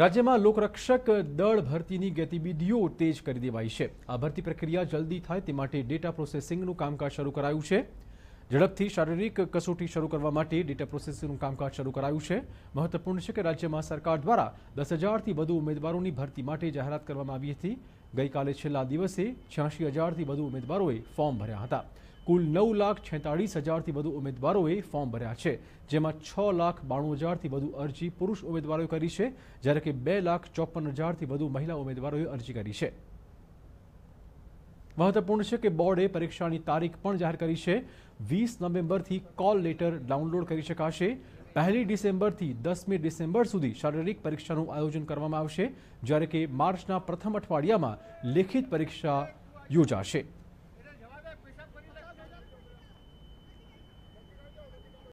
રાજ્યમાં લોકરક્ષક દળ ભરતીની ગતિવિધિઓ તેજ કરી દેવાઈ છે આ ભરતી પ્રક્રિયા જલ્દી થાય તે માટે ડેટા પ્રોસેસિંગનું કામકાજ શરૂ કરાયું છે ઝડપથી શારીરિક કસોટી શરૂ કરવા માટે ડેટા પ્રોસેસિંગનું કામકાજ શરૂ કરાયું છે મહત્વપૂર્ણ છે કે રાજ્યમાં સરકાર દ્વારા દસ હજારથી વધુ ઉમેદવારોની ભરતી માટે જાહેરાત કરવામાં આવી હતી ગઈકાલે છેલ્લા દિવસે છ્યાસી હજારથી વધુ ઉમેદવારોએ ફોર્મ ભર્યા હતા કુલ નવ લાખ છેતાળીસ હજારથી વધુ ઉમેદવારોએ ફોર્મ ભર્યા છે જેમાં છ લાખ બાણું હજારથી વધુ અરજી પુરુષ ઉમેદવારોએ કરી છે જ્યારે કે બે લાખ ચોપન હજારથી વધુ મહિલા ઉમેદવારોએ અરજી કરી છે મહત્વપૂર્ણ છે કે બોર્ડે પરીક્ષાની તારીખ પણ જાહેર કરી છે વીસ નવેમ્બરથી કોલ લેટર ડાઉનલોડ કરી શકાશે પહેલી ડિસેમ્બરથી દસમી ડિસેમ્બર સુધી શારીરિક પરીક્ષાનું આયોજન કરવામાં આવશે જ્યારે કે માર્ચના પ્રથમ અઠવાડિયામાં લેખિત પરીક્ષા યોજાશે